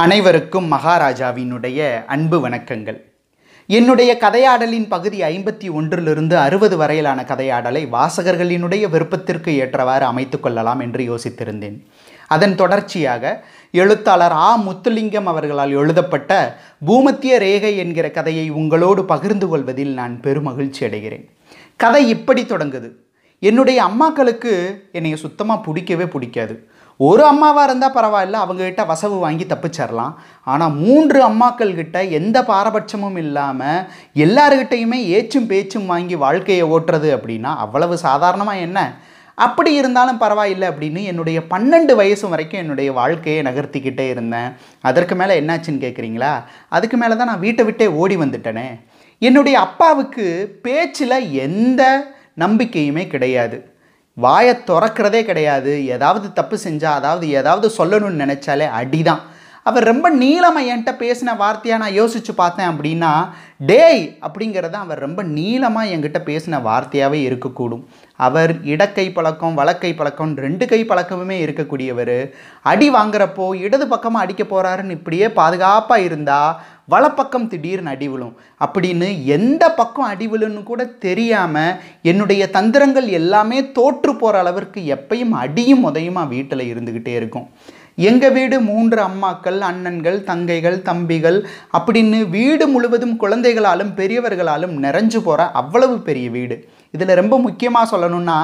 அனைவருக்கும் மகாராஜாவினுடைய அன்பு வணக்கங்கள் என்னுடைய கதையாடலின் பகுதி ஐம்பத்தி ஒன்றிலிருந்து அறுபது வரையிலான கதையாடலை வாசகர்களினுடைய விருப்பத்திற்கு ஏற்றவாறு அமைத்து கொள்ளலாம் என்று யோசித்திருந்தேன் அதன் தொடர்ச்சியாக எழுத்தாளர் ஆ முத்துலிங்கம் அவர்களால் எழுதப்பட்ட பூமத்திய ரேகை என்கிற கதையை உங்களோடு பகிர்ந்து கொள்வதில் நான் பெருமகிழ்ச்சி அடைகிறேன் கதை இப்படி தொடங்குது என்னுடைய அம்மாக்களுக்கு என்னை சுத்தமாக பிடிக்கவே பிடிக்காது ஒரு அம்மாவாக இருந்தால் பரவாயில்ல அவங்கக்கிட்ட வசவு வாங்கி தப்பிச்சிடலாம் ஆனால் மூன்று அம்மாக்கள் கிட்ட எந்த பாரபட்சமும் இல்லாமல் எல்லாருக்கிட்டையுமே ஏச்சும் பேச்சும் வாங்கி வாழ்க்கையை ஓட்டுறது அப்படின்னா அவ்வளவு சாதாரணமாக என்ன அப்படி இருந்தாலும் பரவாயில்லை அப்படின்னு என்னுடைய பன்னெண்டு வயசு வரைக்கும் என்னுடைய வாழ்க்கையை நகர்த்திக்கிட்டே இருந்தேன் அதற்கு மேலே என்னாச்சுன்னு கேட்குறீங்களா அதுக்கு மேலே தான் நான் வீட்டை விட்டே ஓடி வந்துட்டேனே என்னுடைய அப்பாவுக்கு பேச்சில் எந்த நம்பிக்கையுமே கிடையாது வாயை திறக்கிறதே கிடையாது ஏதாவது தப்பு செஞ்சால் அதாவது ஏதாவது சொல்லணும்னு நினச்சாலே அடிதான் அவர் ரொம்ப நீளமாக என்கிட்ட பேசின வார்த்தையாக நான் யோசித்து பார்த்தேன் அப்படின்னா டேய் அப்படிங்கிறத அவர் ரொம்ப நீளமாக என்கிட்ட பேசின வார்த்தையாகவே இருக்கக்கூடும் அவர் இடக்கை பழக்கம் வழக்கை பழக்கம் ரெண்டு கை பழக்கமுமே இருக்கக்கூடியவர் அடி வாங்குறப்போ இடது பக்கமாக அடிக்க போகிறாருன்னு இப்படியே பாதுகாப்பாக இருந்தால் வலப்பக்கம் திடீர்னு அடி விழும் அப்படின்னு எந்த பக்கம் அடி விழுன்னு கூட தெரியாமல் என்னுடைய தந்திரங்கள் எல்லாமே தோற்று போகிற அளவிற்கு எப்பையும் அடியும் உதயமாக வீட்டில் இருந்துக்கிட்டே இருக்கும் எங்கள் வீடு மூன்று அம்மாக்கள் அண்ணன்கள் தங்கைகள் தம்பிகள் அப்படின்னு வீடு முழுவதும் குழந்தைகளாலும் பெரியவர்களாலும் நிறைஞ்சு போகிற அவ்வளவு பெரிய வீடு இதில் ரொம்ப முக்கியமாக சொல்லணும்னா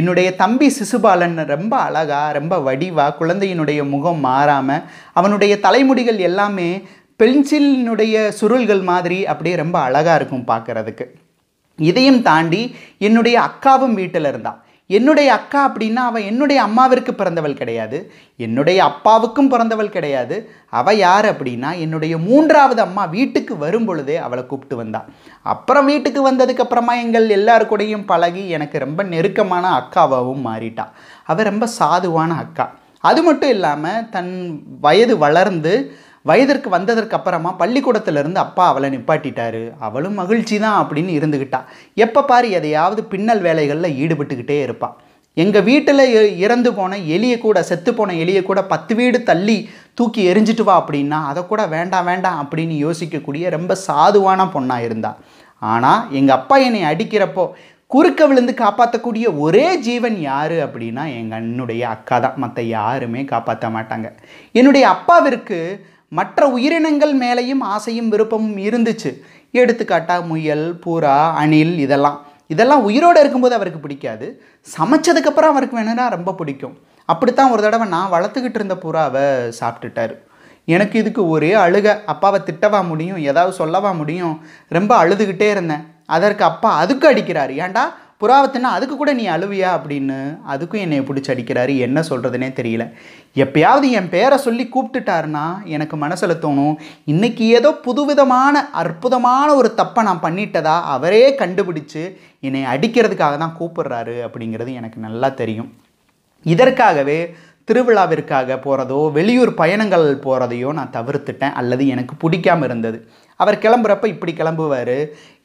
என்னுடைய தம்பி சிசுபாலன் ரொம்ப அழகாக ரொம்ப வடிவாக குழந்தையினுடைய முகம் மாறாமல் அவனுடைய தலைமுடிகள் எல்லாமே பென்சிலினுடைய சுருள்கள் மாதிரி அப்படியே ரொம்ப அழகாக இருக்கும் பார்க்குறதுக்கு இதையும் தாண்டி என்னுடைய அக்காவும் வீட்டில் இருந்தாள் என்னுடைய அக்கா அப்படின்னா அவள் என்னுடைய அம்மாவிற்கு பிறந்தவள் கிடையாது என்னுடைய அப்பாவுக்கும் பிறந்தவள் கிடையாது அவள் யார் அப்படின்னா என்னுடைய மூன்றாவது அம்மா வீட்டுக்கு வரும் பொழுதே அவளை கூப்பிட்டு வந்தாள் அப்புறம் வீட்டுக்கு வந்ததுக்கப்புறமா எங்கள் எல்லாரு பழகி எனக்கு ரொம்ப நெருக்கமான அக்காவாகவும் மாறிட்டாள் அவள் ரொம்ப சாதுவான அக்கா அது மட்டும் இல்லாமல் தன் வயது வளர்ந்து வயதிற்கு வந்ததற்கு அப்புறமா பள்ளிக்கூடத்திலிருந்து அப்பா அவளை நிப்பாட்டிட்டாரு அவளும் மகிழ்ச்சி தான் அப்படின்னு இருந்துக்கிட்டா எப்போ பாரு எதையாவது பின்னல் வேலைகளில் ஈடுபட்டுக்கிட்டே இருப்பாள் எங்கள் வீட்டில் இறந்து போன எலியை கூட செத்து போன எலியை கூட பத்து வீடு தள்ளி தூக்கி எரிஞ்சிட்டு வா அப்படின்னா அதை கூட வேண்டாம் வேண்டாம் அப்படின்னு யோசிக்கக்கூடிய ரொம்ப சாதுவான பொண்ணாக இருந்தா ஆனால் எங்கள் அப்பா என்னை அடிக்கிறப்போ குறுக்க விழுந்து காப்பாற்றக்கூடிய ஒரே ஜீவன் யார் அப்படின்னா எங்கள் அண்ணுடைய அக்கா தான் மற்ற யாருமே காப்பாற்ற மாட்டாங்க என்னுடைய அப்பாவிற்கு மற்ற உயிரினங்கள் மேலேயும் ஆசையும் விருப்பமும் இருந்துச்சு எடுத்துக்காட்டாக முயல் புறா அணில் இதெல்லாம் இதெல்லாம் உயிரோடு இருக்கும்போது அவருக்கு பிடிக்காது சமைச்சதுக்கப்புறம் அவருக்கு வேணும்னா ரொம்ப பிடிக்கும் அப்படித்தான் ஒரு தடவை நான் வளர்த்துக்கிட்டு இருந்த புறாவை சாப்பிட்டுட்டார் எனக்கு இதுக்கு ஒரே அழுக அப்பாவை திட்டவா முடியும் ஏதாவது சொல்லவா முடியும் ரொம்ப அழுதுகிட்டே இருந்தேன் அதற்கு அப்பா அதுக்கு அடிக்கிறார் ஏன்டா புறாவத்தின்னா அதுக்கு கூட நீ அழுவியா அப்படின்னு அதுக்கும் என்னை பிடிச்சி அடிக்கிறாரு என்ன சொல்கிறதுனே தெரியல எப்பயாவது என் பேரை சொல்லி கூப்பிட்டுட்டாருன்னா எனக்கு மனசில் தோணும் இன்றைக்கி ஏதோ புதுவிதமான அற்புதமான ஒரு தப்பை நான் பண்ணிட்டதா அவரே கண்டுபிடிச்சு என்னை அடிக்கிறதுக்காக தான் கூப்பிடுறாரு அப்படிங்கிறது எனக்கு நல்லா தெரியும் இதற்காகவே திருவிழாவிற்காக போகிறதோ வெளியூர் பயணங்கள் போகிறதையோ நான் தவிர்த்துட்டேன் அல்லது எனக்கு பிடிக்காமல் இருந்தது அவர் கிளம்புறப்ப இப்படி கிளம்புவார்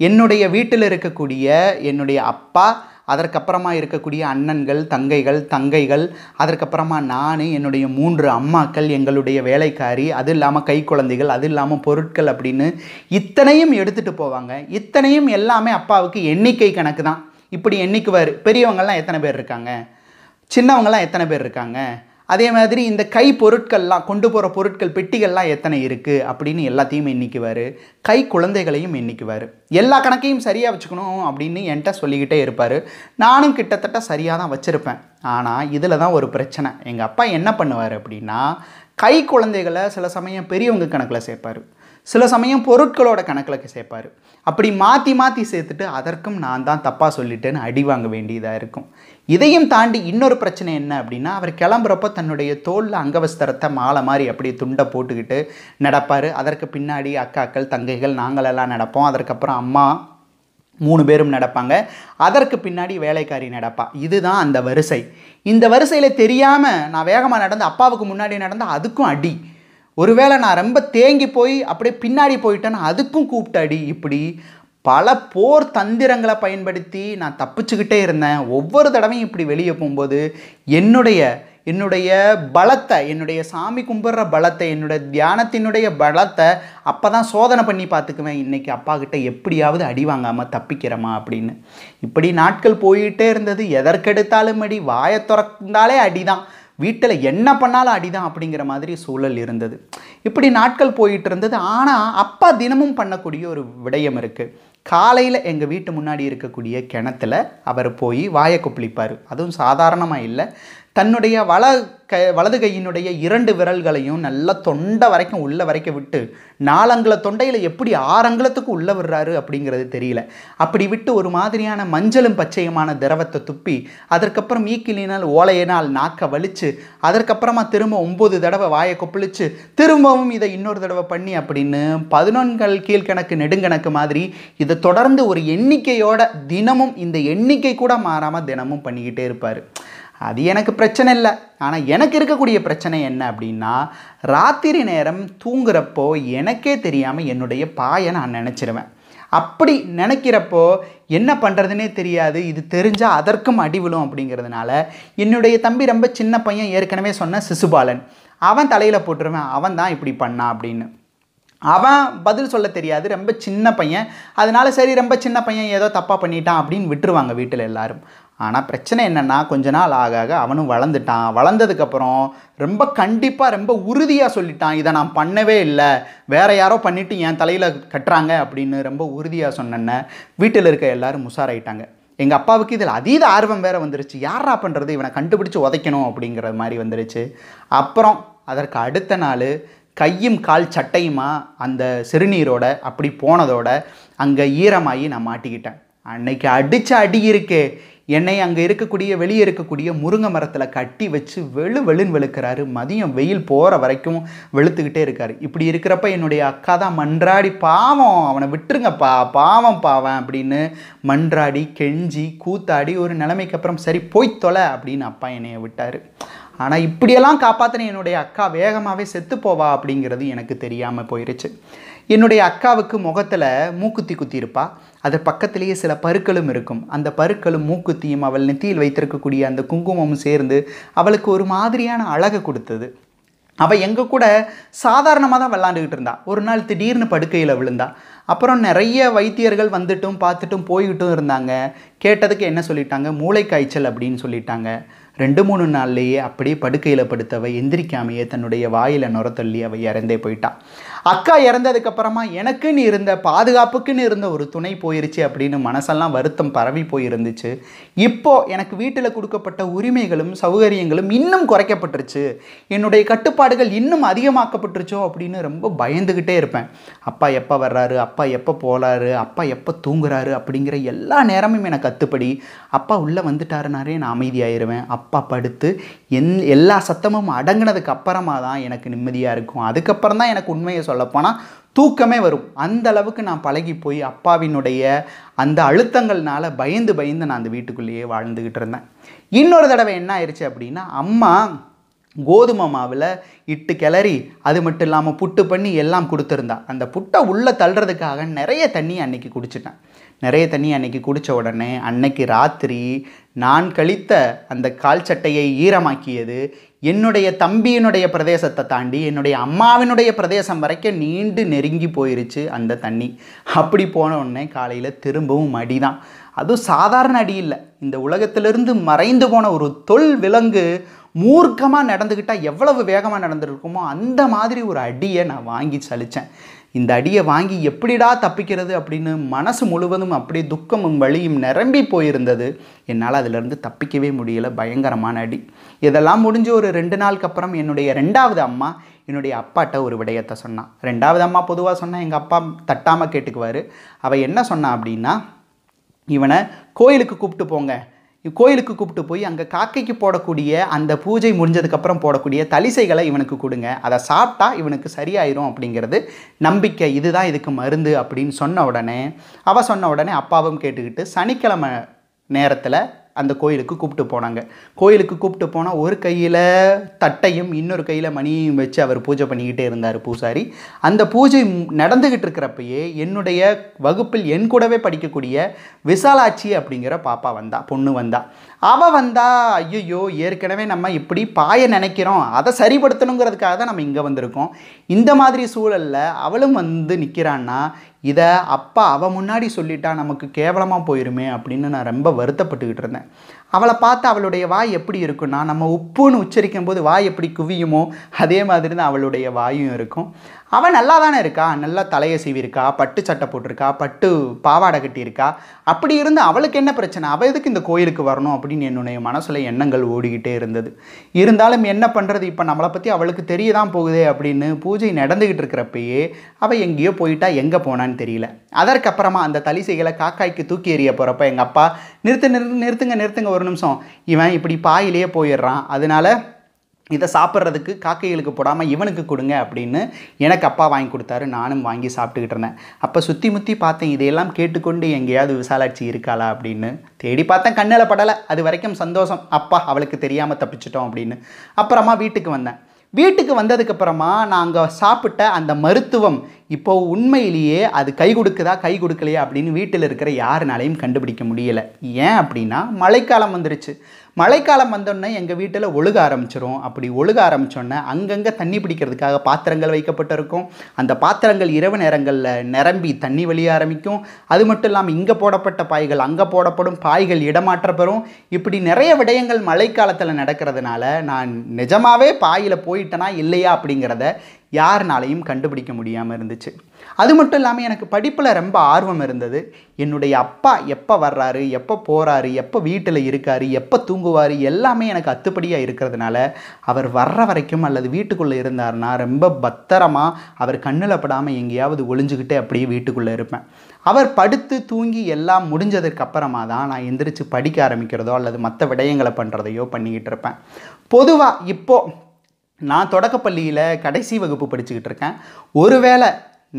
என்னுடைய வீட்டில் இருக்கக்கூடிய என்னுடைய அப்பா அதற்கப்புறமா இருக்கக்கூடிய அண்ணன்கள் தங்கைகள் தங்கைகள் அதற்கப்புறமா நான் என்னுடைய மூன்று அம்மாக்கள் எங்களுடைய வேலைக்காரி அது இல்லாமல் கை குழந்தைகள் அது இல்லாமல் பொருட்கள் அப்படின்னு இத்தனையும் எடுத்துகிட்டு போவாங்க இத்தனையும் எல்லாமே அப்பாவுக்கு எண்ணிக்கை கணக்கு தான் இப்படி எண்ணிக்குவார் பெரியவங்கள்லாம் எத்தனை பேர் இருக்காங்க சின்னவங்கள்லாம் எத்தனை பேர் இருக்காங்க அதே மாதிரி இந்த கை பொருட்கள்லாம் கொண்டு போகிற பொருட்கள் பெட்டிகள்லாம் எத்தனை இருக்குது அப்படின்னு எல்லாத்தையும் எண்ணிக்குவார் கை குழந்தைகளையும் எண்ணிக்குவார் எல்லா கணக்கையும் சரியாக வச்சுக்கணும் அப்படின்னு என்கிட்ட சொல்லிக்கிட்டே இருப்பார் நானும் கிட்டத்தட்ட சரியாக தான் வச்சுருப்பேன் ஆனால் இதில் தான் ஒரு பிரச்சனை எங்கள் அப்பா என்ன பண்ணுவார் அப்படின்னா கை குழந்தைகளை சில சமயம் பெரியவங்க கணக்கில் சேர்ப்பார் சில சமயம் பொருட்களோட கணக்கில் சேர்ப்பார் அப்படி மாற்றி மாற்றி சேர்த்துட்டு அதற்கும் நான் தான் தப்பாக சொல்லிட்டேன்னு அடி வாங்க வேண்டியதாக இருக்கும் இதையும் தாண்டி இன்னொரு பிரச்சனை என்ன அப்படின்னா அவர் கிளம்புறப்ப தன்னுடைய தோலில் அங்கவஸ்திரத்தை மாலை மாதிரி அப்படியே துண்டை போட்டுக்கிட்டு நடப்பார் அதற்கு பின்னாடி அக்காக்கள் தங்கைகள் நாங்களெல்லாம் நடப்போம் அதற்கப்புறம் அம்மா மூணு பேரும் நடப்பாங்க அதற்கு பின்னாடி வேலைக்காரி நடப்பா இதுதான் அந்த வரிசை இந்த வரிசையில் தெரியாமல் நான் வேகமாக நடந்து அப்பாவுக்கு முன்னாடி நடந்தால் அதுக்கும் அடி ஒருவேளை நான் ரொம்ப தேங்கி போய் அப்படியே பின்னாடி போயிட்டேன்னா அதுக்கும் கூப்பிட்டாடி இப்படி பல போர் தந்திரங்களை பயன்படுத்தி நான் தப்பிச்சுக்கிட்டே இருந்தேன் ஒவ்வொரு தடவையும் இப்படி வெளியே போகும்போது என்னுடைய என்னுடைய பலத்தை என்னுடைய சாமி கும்பிட்ற பலத்தை என்னுடைய தியானத்தினுடைய பலத்தை அப்போ தான் சோதனை பண்ணி பார்த்துக்குவேன் இன்றைக்கி அப்பா கிட்டே எப்படியாவது அடி வாங்காமல் தப்பிக்கிறமா அப்படின்னு இப்படி நாட்கள் போயிட்டே இருந்தது எதற்கெடுத்தாலும் அடி வாயை திறந்தாலே அடி தான் வீட்டில் என்ன பண்ணாலும் அடிதான் அப்படிங்கிற மாதிரி சூழல் இருந்தது இப்படி நாட்கள் போயிட்டு இருந்தது ஆனால் அப்பா தினமும் பண்ணக்கூடிய ஒரு விடயம் இருக்குது காலையில் எங்கள் வீட்டு முன்னாடி இருக்கக்கூடிய கிணத்துல அவர் போய் வாயை கொப்பளிப்பார் அதுவும் சாதாரணமாக இல்லை தன்னுடைய வல க வலது கையினுடைய இரண்டு விரல்களையும் நல்லா தொண்டை வரைக்கும் உள்ளே வரைக்க விட்டு நாலங்குல தொண்டையில் எப்படி ஆறங்குலத்துக்கு உள்ளே விடுறாரு அப்படிங்கிறது தெரியல அப்படி விட்டு ஒரு மாதிரியான மஞ்சளும் பச்சையுமான திரவத்தை துப்பி அதற்கப்புறம் ஈக்கிலினால் ஓலையினால் நாக்க வலித்து அதற்கப்புறமா திரும்ப ஒம்பது தடவை வாயை கொப்பளித்து திரும்பவும் இதை இன்னொரு தடவை பண்ணி அப்படின்னு பதினொன்கள் கீழ்கணக்கு நெடுங்கணக்கு மாதிரி இதை தொடர்ந்து ஒரு எண்ணிக்கையோட தினமும் இந்த எண்ணிக்கை கூட மாறாமல் தினமும் பண்ணிக்கிட்டே இருப்பார் அது எனக்கு பிரச்சனை இல்லை ஆனால் எனக்கு இருக்கக்கூடிய பிரச்சனை என்ன அப்படின்னா ராத்திரி நேரம் தூங்குறப்போ எனக்கே தெரியாமல் என்னுடைய பாயை நான் நினச்சிருவேன் அப்படி நினைக்கிறப்போ என்ன பண்ணுறதுனே தெரியாது இது தெரிஞ்சால் அதற்கும் அடிவிழும் அப்படிங்கிறதுனால என்னுடைய தம்பி ரொம்ப சின்ன பையன் ஏற்கனவே சொன்ன சிசுபாலன் அவன் தலையில் போட்டுருவேன் அவன் தான் இப்படி பண்ணான் அப்படின்னு அவன் பதில் சொல்ல தெரியாது ரொம்ப சின்ன பையன் அதனால சரி ரொம்ப சின்ன பையன் ஏதோ தப்பாக பண்ணிட்டான் அப்படின்னு விட்டுருவாங்க வீட்டில் எல்லாரும் ஆனால் பிரச்சனை என்னென்னா கொஞ்ச நாள் ஆக ஆக அவனும் வளர்ந்துட்டான் வளர்ந்ததுக்கப்புறம் ரொம்ப கண்டிப்பாக ரொம்ப உறுதியாக சொல்லிட்டான் இதை நான் பண்ணவே இல்லை வேறு யாரோ பண்ணிவிட்டு என் தலையில் கட்டுறாங்க அப்படின்னு ரொம்ப உறுதியாக சொன்னேன்ன வீட்டில் இருக்க எல்லோரும் முசாராயிட்டாங்க எங்கள் அப்பாவுக்கு இதில் அதீத ஆர்வம் வேறு வந்துருச்சு யாரா பண்ணுறது இவனை கண்டுபிடிச்சி உதைக்கணும் அப்படிங்கிற மாதிரி வந்துருச்சு அப்புறம் அதற்கு அடுத்த நாள் கையும் கால் சட்டையுமா அந்த சிறுநீரோட அப்படி போனதோட அங்கே ஈரமாகி நான் மாட்டிக்கிட்டேன் அன்னைக்கு அடித்த அடி இருக்கே என்னை அங்கே இருக்கக்கூடிய வெளியே இருக்கக்கூடிய முருங்கை மரத்தில் கட்டி வச்சு வெளு வெளுன்னு வெளுக்கிறாரு மதியம் வெயில் போகிற வரைக்கும் வெளுத்துக்கிட்டே இருக்கார் இப்படி இருக்கிறப்ப என்னுடைய அக்கா தான் மன்றாடி பாவம் அவனை விட்டுருங்கப்பா பாவம் பாவன் அப்படின்னு மன்றாடி கெஞ்சி கூத்தாடி ஒரு நிலைமைக்கு அப்புறம் சரி போய் தொலை அப்படின்னு அப்பா என்னைய விட்டார் ஆனால் இப்படியெல்லாம் காப்பாற்றின என்னுடைய அக்கா வேகமாகவே செத்து போவா அப்படிங்கிறது எனக்கு தெரியாமல் போயிடுச்சு என்னுடைய அக்காவுக்கு முகத்தில் மூக்குத்தி குத்தி இருப்பா அது பக்கத்திலேயே சில பருக்களும் இருக்கும் அந்த பருக்களும் மூக்குத்தியும் அவள் நெத்தியில் வைத்திருக்கக்கூடிய அந்த குங்குமமும் சேர்ந்து அவளுக்கு ஒரு மாதிரியான அழகை கொடுத்தது அவள் எங்கள் கூட சாதாரணமாக தான் விளாண்டுக்கிட்டு இருந்தா ஒரு நாள் திடீர்னு படுக்கையில் விழுந்தா அப்புறம் நிறைய வைத்தியர்கள் வந்துட்டும் பார்த்துட்டும் போய்கிட்டும் இருந்தாங்க கேட்டதுக்கு என்ன சொல்லிட்டாங்க மூளை காய்ச்சல் அப்படின்னு சொல்லிட்டாங்க ரெண்டு மூணு நாள்லேயே அப்படியே படுக்கையில் படுத்தவை எந்திரிக்காமையே தன்னுடைய வாயில் நுரத்தள்ளி அவள் இறந்தே போயிட்டான் அக்கா இறந்ததுக்கப்புறமா எனக்குன்னு இருந்த பாதுகாப்புக்குன்னு இருந்த ஒரு துணை போயிருச்சு அப்படின்னு மனசெல்லாம் வருத்தம் பரவி போயிருந்துச்சு இப்போது எனக்கு வீட்டில் கொடுக்கப்பட்ட உரிமைகளும் சௌகரியங்களும் இன்னும் குறைக்கப்பட்டுருச்சு என்னுடைய கட்டுப்பாடுகள் இன்னும் அதிகமாக்கப்பட்டுருச்சோ அப்படின்னு ரொம்ப பயந்துக்கிட்டே இருப்பேன் அப்பா எப்போ வர்றாரு அப்பா எப்போ போகிறாரு அப்பா எப்போ தூங்குறாரு அப்படிங்கிற எல்லா நேரமும் எனக்கு கத்துப்படி அப்பா உள்ளே வந்துட்டாருனாரே நான் அமைதியாயிருவேன் அப்பா படுத்து என் எல்லா சத்தமும் அடங்கினதுக்கு அப்புறமா தான் எனக்கு நிம்மதியாக இருக்கும் அதுக்கப்புறம் தான் எனக்கு உண்மையை சொல்லப்போனால் தூக்கமே வரும் அந்த அளவுக்கு நான் பழகி போய் அப்பாவினுடைய அந்த அழுத்தங்கள்னால பயந்து பயந்து நான் அந்த வீட்டுக்குள்ளேயே வாழ்ந்துக்கிட்டு இருந்தேன் இன்னொரு தடவை என்ன ஆயிடுச்சு அப்படின்னா அம்மா கோதுமை மாவில் இட்டு கிளறி அது மட்டும் இல்லாமல் புட்டு பண்ணி எல்லாம் கொடுத்துருந்தா அந்த புட்டை உள்ளே தள்ளுறதுக்காக நிறைய தண்ணி அன்னைக்கு குடிச்சிட்டேன் நிறைய தண்ணி அன்னைக்கு குடித்த உடனே அன்னைக்கு ராத்திரி நான் கழித்த அந்த கால் சட்டையை ஈரமாக்கியது என்னுடைய தம்பியினுடைய பிரதேசத்தை தாண்டி என்னுடைய அம்மாவினுடைய பிரதேசம் வரைக்கும் நீண்டு நெருங்கி போயிருச்சு அந்த தண்ணி அப்படி போன உடனே காலையில் திரும்பவும் அடி தான் அதுவும் சாதாரண அடி இல்லை இந்த உலகத்திலிருந்து மறைந்து போன ஒரு தொல் விலங்கு மூர்க்கமாக நடந்துக்கிட்டால் எவ்வளவு வேகமாக நடந்துருக்குமோ அந்த மாதிரி ஒரு அடியை நான் வாங்கி சலித்தேன் இந்த அடியை வாங்கி எப்படிடா தப்பிக்கிறது அப்படின்னு மனசு முழுவதும் அப்படியே துக்கமும் வழியும் நிரம்பி போயிருந்தது என்னால் அதிலிருந்து தப்பிக்கவே முடியலை பயங்கரமான அடி இதெல்லாம் முடிஞ்சு ஒரு ரெண்டு நாளுக்கு அப்புறம் என்னுடைய ரெண்டாவது அம்மா என்னுடைய அப்பாட்ட ஒரு விடயத்தை சொன்னான் ரெண்டாவது அம்மா பொதுவாக சொன்னால் எங்கள் அப்பா தட்டாமல் கேட்டுக்குவார் அவள் என்ன சொன்னான் அப்படின்னா இவனை கோயிலுக்கு கூப்பிட்டு போங்க கோயிலுக்கு கூப்பிட்டு போய் அங்கே காக்கைக்கு போடக்கூடிய அந்த பூஜை முடிஞ்சதுக்கப்புறம் போடக்கூடிய தலிசைகளை இவனுக்கு கொடுங்க அதை சாப்பிட்டா இவனுக்கு சரியாயிரும் அப்படிங்கிறது நம்பிக்கை இதுதான் இதுக்கு மருந்து அப்படின்னு சொன்ன உடனே அவள் சொன்ன உடனே அப்பாவும் கேட்டுக்கிட்டு சனிக்கிழமை நேரத்தில் அந்த கோயிலுக்கு கூப்பிட்டு போனாங்க கோயிலுக்கு கூப்பிட்டு போனால் ஒரு கையில் தட்டையும் இன்னொரு கையில் மணியும் வச்சு அவர் பூஜை பண்ணிக்கிட்டே இருந்தார் பூசாரி அந்த பூஜை நடந்துக்கிட்டு இருக்கிறப்பயே என்னுடைய வகுப்பில் என் கூடவே படிக்கக்கூடிய விசாலாட்சி அப்படிங்கிற பாப்பா வந்தா பொண்ணு வந்தா அவள் வந்தால் ஐயோ ஏற்கனவே நம்ம இப்படி பாய நினைக்கிறோம் அதை சரிப்படுத்தணுங்கிறதுக்காக தான் நம்ம இங்கே வந்திருக்கோம் இந்த மாதிரி சூழலில் அவளும் வந்து நிற்கிறான்னா இதை அப்பா அவள் முன்னாடி சொல்லிட்டா நமக்கு கேவலமாக போயிருமே அப்படின்னு நான் ரொம்ப வருத்தப்பட்டுக்கிட்டு இருந்தேன் அவளை பார்த்து அவளுடைய வாய் எப்படி இருக்குன்னா நம்ம உப்புன்னு உச்சரிக்கும் போது வாய் எப்படி குவியுமோ அதே மாதிரி தான் அவளுடைய வாயும் இருக்கும் அவள் நல்லா தானே இருக்கா நல்லா தலையை சீவிருக்கா பட்டு சட்டை போட்டிருக்கா பட்டு பாவாடை கட்டியிருக்கா அப்படி இருந்து அவளுக்கு என்ன பிரச்சனை அவள் எதுக்கு இந்த கோயிலுக்கு வரணும் அப்படின்னு அப்படின்னு என்னுடைய மனசில் எண்ணங்கள் ஓடிக்கிட்டே இருந்தது இருந்தாலும் என்ன பண்ணுறது இப்போ நம்மளை பற்றி அவளுக்கு தெரிய தான் போகுதே அப்படின்னு பூஜை நடந்துக்கிட்டு இருக்கிறப்பயே அவள் எங்கேயோ போயிட்டா எங்கே போனான்னு தெரியல அதற்கப்புறமா அந்த தலிசைகளை காக்காய்க்கு தூக்கி எறிய போகிறப்ப எங்கள் அப்பா நிறுத்து நிறுத்து நிறுத்துங்க நிறுத்துங்க ஒரு நிமிஷம் இவன் இப்படி பாயிலேயே போயிடுறான் அதனால் இதை சாப்பிட்றதுக்கு காக்கைகளுக்கு போடாமல் இவனுக்கு கொடுங்க அப்படின்னு எனக்கு அப்பா வாங்கி கொடுத்தாரு நானும் வாங்கி சாப்பிட்டுக்கிட்டு இருந்தேன் அப்போ சுற்றி முற்றி பார்த்தேன் இதையெல்லாம் கேட்டுக்கொண்டு எங்கேயாவது விசாலாட்சி இருக்காளா அப்படின்னு தேடி பார்த்தேன் கண்ணில் படலை அது வரைக்கும் சந்தோஷம் அப்பா அவளுக்கு தெரியாமல் தப்பிச்சிட்டோம் அப்படின்னு அப்புறமா வீட்டுக்கு வந்தேன் வீட்டுக்கு வந்ததுக்கப்புறமா நாங்கள் சாப்பிட்ட அந்த மருத்துவம் இப்போது உண்மையிலேயே அது கை கொடுக்குதா கை கொடுக்கலையா அப்படின்னு வீட்டில் இருக்கிற யாருனாலையும் கண்டுபிடிக்க முடியலை ஏன் அப்படின்னா மழைக்காலம் வந்துருச்சு மழைக்காலம் வந்தோடனே எங்கள் வீட்டில் ஒழுக ஆரம்பிச்சிரும் அப்படி ஒழுக ஆரம்பித்தோடனே அங்கங்கே தண்ணி பிடிக்கிறதுக்காக பாத்திரங்கள் வைக்கப்பட்டிருக்கும் அந்த பாத்திரங்கள் இரவு நேரங்களில் நிரம்பி தண்ணி வழிய ஆரம்பிக்கும் அது மட்டும் இல்லாமல் இங்கே போடப்பட்ட பாய்கள் அங்கே போடப்படும் பாய்கள் இடமாற்றப்பெறும் இப்படி நிறைய விடயங்கள் மழைக்காலத்தில் நடக்கிறதுனால நான் நிஜமாகவே பாயில் போயிட்டேனா இல்லையா அப்படிங்கிறத யாருனாலையும் கண்டுபிடிக்க முடியாமல் இருந்துச்சு அது மட்டும் இல்லாமல் எனக்கு படிப்பில் ரொம்ப ஆர்வம் இருந்தது என்னுடைய அப்பா எப்போ வர்றாரு எப்போ போகிறாரு எப்போ வீட்டில் இருக்கார் எப்போ தூங்குவார் எல்லாமே எனக்கு அத்துப்படியாக இருக்கிறதுனால அவர் வர்ற வரைக்கும் அல்லது வீட்டுக்குள்ளே இருந்தார்னா ரொம்ப பத்திரமாக அவர் கண்ணில் படாமல் எங்கேயாவது ஒளிஞ்சுக்கிட்டு அப்படியே வீட்டுக்குள்ளே இருப்பேன் அவர் படுத்து தூங்கி எல்லாம் முடிஞ்சதுக்கு அப்புறமா தான் நான் எந்திரிச்சு படிக்க ஆரம்பிக்கிறதோ அல்லது மற்ற விடயங்களை பண்ணுறதையோ பண்ணிக்கிட்டு இருப்பேன் பொதுவாக இப்போது நான் தொடக்கப்பள்ளியில் கடைசி வகுப்பு படிச்சுக்கிட்டு இருக்கேன் ஒருவேளை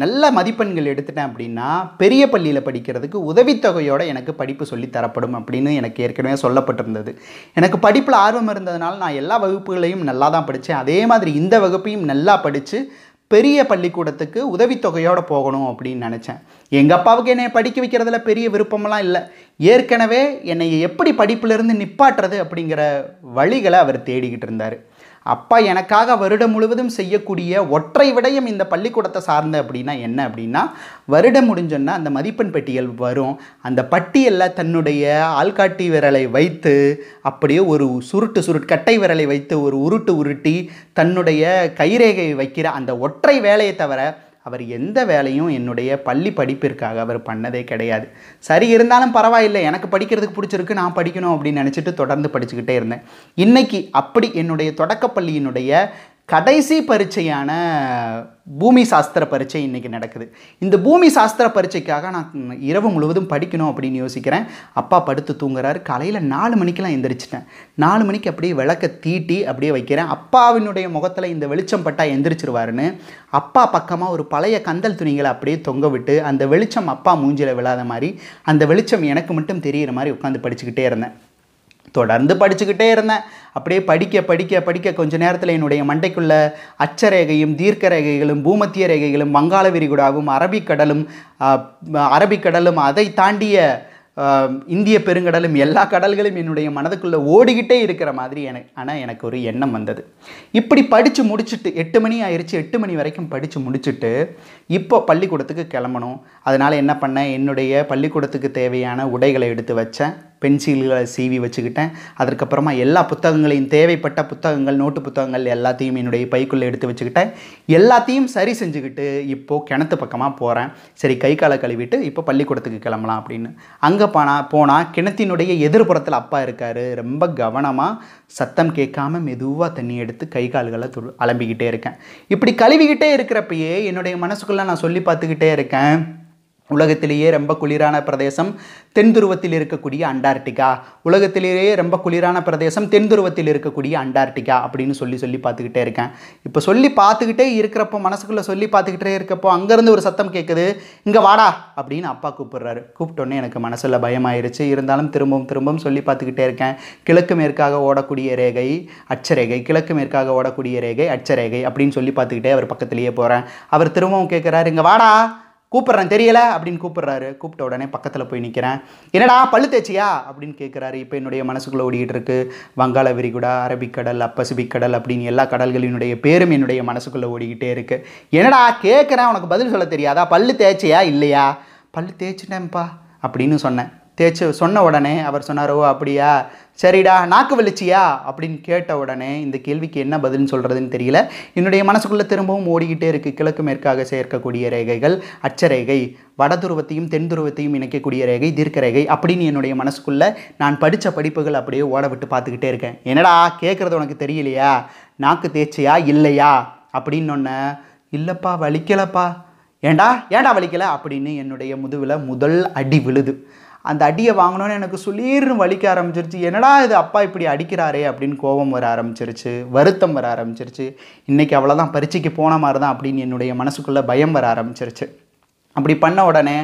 நல்ல மதிப்பெண்கள் எடுத்துட்டேன் அப்படின்னா பெரிய பள்ளியில் படிக்கிறதுக்கு உதவித்தொகையோடு எனக்கு படிப்பு சொல்லித்தரப்படும் அப்படின்னு எனக்கு ஏற்கனவே சொல்லப்பட்டிருந்தது எனக்கு படிப்பில் ஆர்வம் இருந்ததுனால நான் எல்லா வகுப்புகளையும் நல்லா தான் படித்தேன் அதே மாதிரி இந்த வகுப்பையும் நல்லா படித்து பெரிய பள்ளிக்கூடத்துக்கு உதவித்தொகையோடு போகணும் அப்படின்னு நினச்சேன் எங்கள் அப்பாவுக்கு என்னை படிக்க வைக்கிறதுல பெரிய விருப்பமெல்லாம் இல்லை ஏற்கனவே என்னை எப்படி படிப்பிலிருந்து நிப்பாட்டுறது அப்படிங்கிற வழிகளை அவர் தேடிக்கிட்டு இருந்தார் அப்பா எனக்காக வருடம் முழுவதும் செய்யக்கூடிய ஒற்றை விடயம் இந்த பள்ளிக்கூடத்தை சார்ந்த அப்படின்னா என்ன அப்படின்னா வருடம் முடிஞ்சோன்னா அந்த மதிப்பெண் பட்டியல் வரும் அந்த பட்டியலில் தன்னுடைய ஆள்காட்டி விரலை வைத்து அப்படியே ஒரு சுருட்டு சுருட்டு கட்டை விரலை வைத்து ஒரு உருட்டு உருட்டி தன்னுடைய கைரேகை வைக்கிற அந்த ஒற்றை வேலையை தவிர அவர் எந்த வேலையும் என்னுடைய பள்ளி படிப்பிற்காக அவர் பண்ணதே கிடையாது சரி இருந்தாலும் பரவாயில்லை எனக்கு படிக்கிறதுக்கு பிடிச்சிருக்கு நான் படிக்கணும் அப்படின்னு நினச்சிட்டு தொடர்ந்து படிச்சுக்கிட்டே இருந்தேன் இன்றைக்கி அப்படி என்னுடைய தொடக்கப்பள்ளியினுடைய கடைசி பரீட்சையான பூமி சாஸ்திர பரீட்சை இன்றைக்கி நடக்குது இந்த பூமி சாஸ்திர பரீட்சைக்காக நான் இரவு முழுவதும் படிக்கணும் அப்படின்னு யோசிக்கிறேன் அப்பா படுத்து தூங்குறாரு காலையில் நாலு மணிக்கெலாம் எந்திரிச்சிட்டேன் நாலு மணிக்கு அப்படியே விளக்க தீட்டி அப்படியே வைக்கிறேன் அப்பாவினுடைய முகத்தில் இந்த வெளிச்சம் பட்டா எந்திரிச்சிருவாருன்னு அப்பா பக்கமாக ஒரு பழைய கந்தல் துணிகளை அப்படியே தொங்க விட்டு அந்த வெளிச்சம் அப்பா மூஞ்சியில் விழாத மாதிரி அந்த வெளிச்சம் எனக்கு மட்டும் தெரிகிற மாதிரி உட்காந்து படிச்சுக்கிட்டே இருந்தேன் தொடர்ந்து படிச்சுக்கிட்டே இருந்தேன் அப்படியே படிக்க படிக்க படிக்க கொஞ்ச நேரத்தில் என்னுடைய மண்டைக்குள்ள அச்சரேகையும் தீர்க்க ரேகைகளும் பூமத்திய ரேகைகளும் வங்காள விரிகுடாவும் அரபிக்கடலும் அரபிக்கடலும் அதை தாண்டிய இந்திய பெருங்கடலும் எல்லா கடல்களும் என்னுடைய மனதுக்குள்ளே ஓடிக்கிட்டே இருக்கிற மாதிரி எனக்கு ஆனால் எனக்கு ஒரு எண்ணம் வந்தது இப்படி படித்து முடிச்சுட்டு எட்டு மணி ஆயிடுச்சு எட்டு மணி வரைக்கும் படித்து முடிச்சுட்டு இப்போ பள்ளிக்கூடத்துக்கு கிளம்பணும் அதனால் என்ன பண்ணேன் என்னுடைய பள்ளிக்கூடத்துக்கு தேவையான உடைகளை எடுத்து வச்சேன் பென்சில்களை சீவி வச்சுக்கிட்டேன் அதற்கப்புறமா எல்லா புத்தகங்களையும் தேவைப்பட்ட புத்தகங்கள் நோட்டு புத்தகங்கள் எல்லாத்தையும் என்னுடைய பைக்குள்ளே எடுத்து வச்சுக்கிட்டேன் எல்லாத்தையும் சரி செஞ்சுக்கிட்டு இப்போது கிணத்து பக்கமாக போகிறேன் சரி கை காலை கழுவிட்டு இப்போ பள்ளிக்கூடத்துக்கு கிளம்பலாம் அப்படின்னு அங்கே போனால் போனால் கிணத்தினுடைய எதிர்புறத்தில் அப்பா இருக்கார் ரொம்ப கவனமாக சத்தம் கேட்காம மெதுவாக தண்ணி எடுத்து கை கால்களை து அலம்பிக்கிட்டே இருக்கேன் இப்படி கழுவிக்கிட்டே இருக்கிறப்பயே என்னுடைய மனசுக்குள்ளே நான் சொல்லி பார்த்துக்கிட்டே இருக்கேன் உலகத்திலேயே ரொம்ப குளிரான பிரதேசம் தென் துருவத்தில் இருக்கக்கூடிய அண்டார்டிகா உலகத்திலேயே ரொம்ப குளிரான பிரதேசம் தென் துருவத்தில் இருக்கக்கூடிய அண்டார்டிகா அப்படின்னு சொல்லி சொல்லி பார்த்துக்கிட்டே இருக்கேன் இப்போ சொல்லி பார்த்துக்கிட்டே இருக்கிறப்போ மனசுக்குள்ளே சொல்லி பார்த்துக்கிட்டே இருக்கப்போ அங்கேருந்து ஒரு சத்தம் கேட்குது இங்கே வாடா அப்படின்னு அப்பா கூப்பிடுறாரு கூப்பிட்டோன்னே எனக்கு மனசில் பயமாயிருச்சு இருந்தாலும் திரும்பவும் திரும்பவும் சொல்லி பார்த்துக்கிட்டே இருக்கேன் கிழக்கு மேற்காக ஓடக்கூடிய ரேகை அச்சரேகை கிழக்கு மேற்காக ஓடக்கூடிய ரேகை அச்சரேகை அப்படின்னு சொல்லி பார்த்துக்கிட்டே அவர் பக்கத்துலேயே போகிறேன் அவர் திரும்பவும் கேட்குறாரு இங்கே வாடா கூப்பிட்றேன் தெரியல அப்படின்னு கூப்பிட்றாரு கூப்பிட்ட உடனே பக்கத்தில் போய் நிற்கிறேன் என்னடா பழு தேய்ச்சியா அப்படின்னு கேட்குறாரு இப்போ என்னுடைய மனசுக்குள்ளே ஓடிக்கிட்டு இருக்குது வங்காள விரிகுடா அரபிக்கடல் கடல் அப்படின்னு எல்லா கடல்களினுடைய பேரும் என்னுடைய மனசுக்குள்ளே ஓடிக்கிட்டே இருக்குது என்னடா கேட்குறேன் உனக்கு பதில் சொல்ல தெரியாதா பல்லு தேய்ச்சியா இல்லையா பல்லு தேய்ச்சிட்டேன்ப்பா அப்படின்னு சொன்னேன் தேய்ச்சி சொன்ன உடனே அவர் சொன்னார் ஓ அப்படியா சரிடா நாக்கு வலிச்சியா அப்படின்னு கேட்ட உடனே இந்த கேள்விக்கு என்ன பதில்னு சொல்கிறதுன்னு தெரியல என்னுடைய மனசுக்குள்ளே திரும்பவும் ஓடிக்கிட்டே இருக்குது கிழக்கு மேற்காக சேர்க்கக்கூடிய ரேகைகள் அச்சரேகை வட துருவத்தையும் தென் துருவத்தையும் இணைக்கக்கூடிய ரேகை தீர்க்க ரேகை அப்படின்னு என்னுடைய மனசுக்குள்ளே நான் படித்த படிப்புகள் அப்படியே ஓட விட்டு பார்த்துக்கிட்டே இருக்கேன் என்னடா கேட்குறது உனக்கு தெரியலையா நாக்கு தேய்ச்சியா இல்லையா அப்படின்னு ஒன்று இல்லைப்பா வலிக்கலப்பா ஏண்டா ஏண்டா வலிக்கலை அப்படின்னு என்னுடைய முதுவில் முதல் அடி விழுது அந்த அடியை வாங்கினோன்னு எனக்கு சுளீர்னு வலிக்க ஆரம்பிச்சிருச்சு என்னடா இது அப்பா இப்படி அடிக்கிறாரே அப்படின்னு கோபம் வர ஆரம்பிச்சிருச்சு வருத்தம் வர ஆரம்பிச்சிருச்சு இன்றைக்கி அவ்வளோதான் பரீட்சைக்கு போன மாதிரி தான் அப்படின்னு என்னுடைய மனசுக்குள்ளே பயம் வர ஆரம்பிச்சிருச்சு அப்படி பண்ண உடனே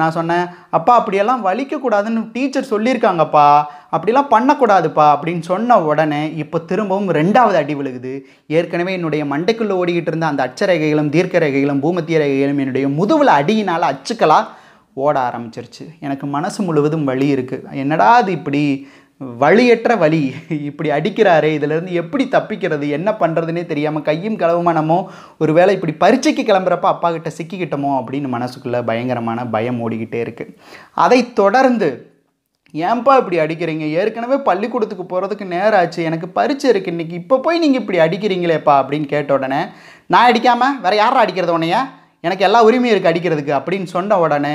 நான் சொன்னேன் அப்பா அப்படியெல்லாம் வலிக்கக்கூடாதுன்னு டீச்சர் சொல்லியிருக்காங்கப்பா அப்படிலாம் பண்ணக்கூடாதுப்பா அப்படின்னு சொன்ன உடனே இப்போ திரும்பவும் ரெண்டாவது அடி விழுகுது ஏற்கனவே என்னுடைய மண்டைக்குள்ளே ஓடிக்கிட்டு இருந்த அந்த அச்சரேகைகளும் தீர்க்க ரேகைகளும் பூமத்திய ரேகைகளும் என்னுடைய முதுவில் அடியினால் அச்சுக்கலாக ஓட ஆரம்பிச்சிருச்சு எனக்கு மனசு முழுவதும் வழி இருக்குது என்னடா அது இப்படி வழியற்ற வழி இப்படி அடிக்கிறாரு இதிலேருந்து எப்படி தப்பிக்கிறது என்ன பண்ணுறதுனே தெரியாமல் கையும் கிளவுமானமோ ஒரு வேளை இப்படி பரீட்சைக்கு கிளம்புறப்ப அப்பா கிட்ட சிக்கிக்கிட்டமோ அப்படின்னு மனசுக்குள்ளே பயங்கரமான பயம் ஓடிக்கிட்டே இருக்குது அதை தொடர்ந்து ஏன்பா இப்படி அடிக்கிறீங்க ஏற்கனவே பள்ளிக்கூடத்துக்கு போகிறதுக்கு நேரம் ஆச்சு எனக்கு பரிச்சை இருக்குது இன்றைக்கி இப்போ போய் நீங்கள் இப்படி அடிக்கிறீங்களேப்பா அப்படின்னு கேட்ட உடனே நான் அடிக்காமல் வேறு யாரா அடிக்கிறது உடனே எனக்கு எல்லா உரிமையும் இருக்குது அடிக்கிறதுக்கு அப்படின்னு சொன்ன உடனே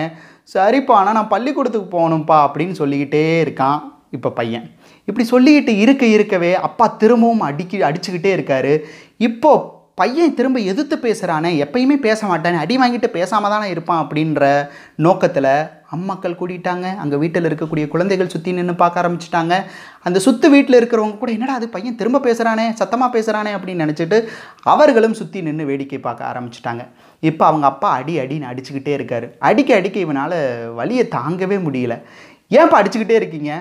சரிப்பா ஆனால் நான் பள்ளிக்கூடத்துக்கு போகணும்ப்பா அப்படின்னு சொல்லிக்கிட்டே இருக்கான் இப்போ பையன் இப்படி சொல்லிக்கிட்டு இருக்க இருக்கவே அப்பா திரும்பவும் அடிக்க அடிச்சுக்கிட்டே இருக்கார் இப்போ பையன் திரும்ப எதிர்த்து பேசுகிறானே எப்பயுமே பேச மாட்டானே அடி வாங்கிட்டு பேசாமல் தானே இருப்பான் அப்படின்ற நோக்கத்தில் அம்மாக்கள் கூட்டிட்டாங்க அங்கே வீட்டில் இருக்கக்கூடிய குழந்தைகள் சுற்றி நின்று பார்க்க ஆரம்பிச்சிட்டாங்க அந்த சுற்று வீட்டில் இருக்கிறவங்க கூட என்னடா அது பையன் திரும்ப பேசுகிறானே சத்தமாக பேசுகிறானே அப்படின்னு நினச்சிட்டு அவர்களும் சுற்றி நின்று வேடிக்கை பார்க்க ஆரம்பிச்சிட்டாங்க இப்போ அவங்க அப்பா அடி அடின்னு அடிச்சுக்கிட்டே இருக்கார் அடிக்க அடிக்க இவனால் வழியை தாங்கவே முடியல ஏன்ப்பா அடிச்சுக்கிட்டே இருக்கீங்க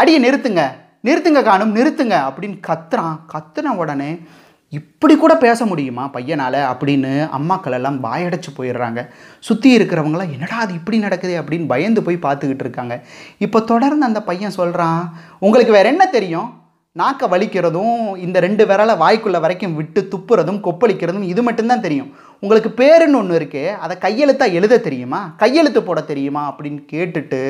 அடியை நிறுத்துங்க நிறுத்துங்க காணும் நிறுத்துங்க அப்படின்னு கத்துறான் கத்துன உடனே இப்படி கூட பேச முடியுமா பையனால் அப்படின்னு அம்மாக்கள் எல்லாம் வாயடைச்சு போயிடுறாங்க சுற்றி இருக்கிறவங்களாம் என்னடா அது இப்படி நடக்குது அப்படின்னு பயந்து போய் பார்த்துக்கிட்டு இருக்காங்க இப்போ தொடர்ந்து அந்த பையன் சொல்கிறான் உங்களுக்கு வேறு என்ன தெரியும் நாக்கை வலிக்கிறதும் இந்த ரெண்டு விரலை வாய்க்குள்ள வரைக்கும் விட்டு துப்புறதும் கொப்பளிக்கிறதும் இது மட்டும்தான் தெரியும் உங்களுக்கு பேருன்னு ஒன்று இருக்கு அதை கையெழுத்தாக எழுத தெரியுமா கையெழுத்து போட தெரியுமா அப்படின்னு கேட்டுட்டு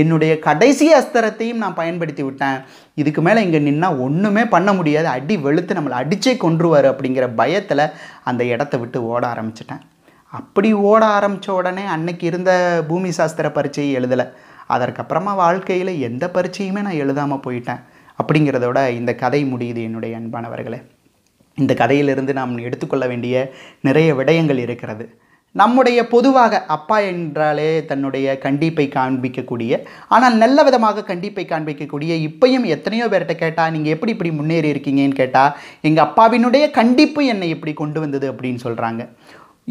என்னுடைய கடைசி அஸ்திரத்தையும் நான் பயன்படுத்தி விட்டேன் இதுக்கு மேலே இங்கே நின்னா ஒன்றுமே பண்ண முடியாது அடி வெளுத்து நம்மளை அடிச்சே கொன்றுவார் அப்படிங்கிற பயத்தில் அந்த இடத்த விட்டு ஓட ஆரம்பிச்சிட்டேன் அப்படி ஓட ஆரம்பித்த உடனே அன்னைக்கு இருந்த பூமி சாஸ்திர பரீட்சையை எழுதலை அதற்கப்புறமா வாழ்க்கையில் எந்த பரீட்சையுமே நான் எழுதாமல் போயிட்டேன் அப்படிங்கிறதோட இந்த கதை முடியுது என்னுடைய அன்பானவர்களே இந்த கதையிலிருந்து நாம் எடுத்துக்கொள்ள வேண்டிய நிறைய விடயங்கள் இருக்கிறது நம்முடைய பொதுவாக அப்பா என்றாலே தன்னுடைய கண்டிப்பை காண்பிக்கக்கூடிய ஆனால் நல்ல விதமாக கண்டிப்பை காண்பிக்கக்கூடிய இப்பையும் எத்தனையோ பேர்கிட்ட கேட்டால் நீங்கள் எப்படி இப்படி முன்னேறி இருக்கீங்கன்னு கேட்டால் எங்கள் அப்பாவினுடைய கண்டிப்பு என்னை இப்படி கொண்டு வந்தது அப்படின்னு சொல்கிறாங்க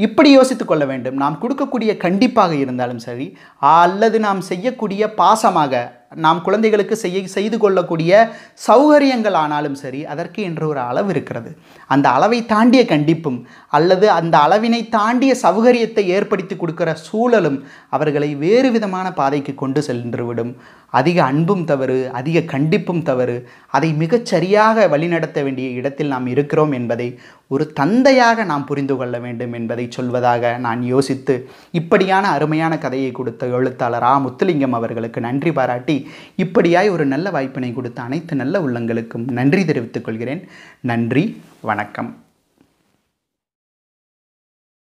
இப்படி யோசித்து கொள்ள வேண்டும் நாம் கொடுக்கக்கூடிய கண்டிப்பாக இருந்தாலும் சரி அல்லது நாம் செய்யக்கூடிய பாசமாக நாம் குழந்தைகளுக்கு செய்ய செய்து கொள்ளக்கூடிய சௌகரியங்கள் ஆனாலும் சரி அதற்கு என்று ஒரு அளவு இருக்கிறது அந்த அளவை தாண்டிய கண்டிப்பும் அல்லது அந்த அளவினை தாண்டிய சௌகரியத்தை ஏற்படுத்தி கொடுக்கிற சூழலும் அவர்களை வேறு விதமான பாதைக்கு கொண்டு சென்றுவிடும் அதிக அன்பும் தவறு அதிக கண்டிப்பும் தவறு அதை மிகச்சரியாக வழிநடத்த வேண்டிய இடத்தில் நாம் இருக்கிறோம் என்பதை ஒரு தந்தையாக நாம் புரிந்து கொள்ள வேண்டும் என்பதை சொல்வதாக நான் யோசித்து இப்படியான அருமையான கதையை கொடுத்த எழுத்தாளர் ஆ முத்துலிங்கம் அவர்களுக்கு நன்றி பாராட்டி இப்படியாய் ஒரு நல்ல வாய்ப்பினை கொடுத்த அனைத்து நல்ல உள்ளங்களுக்கும் நன்றி தெரிவித்துக் கொள்கிறேன் நன்றி வணக்கம்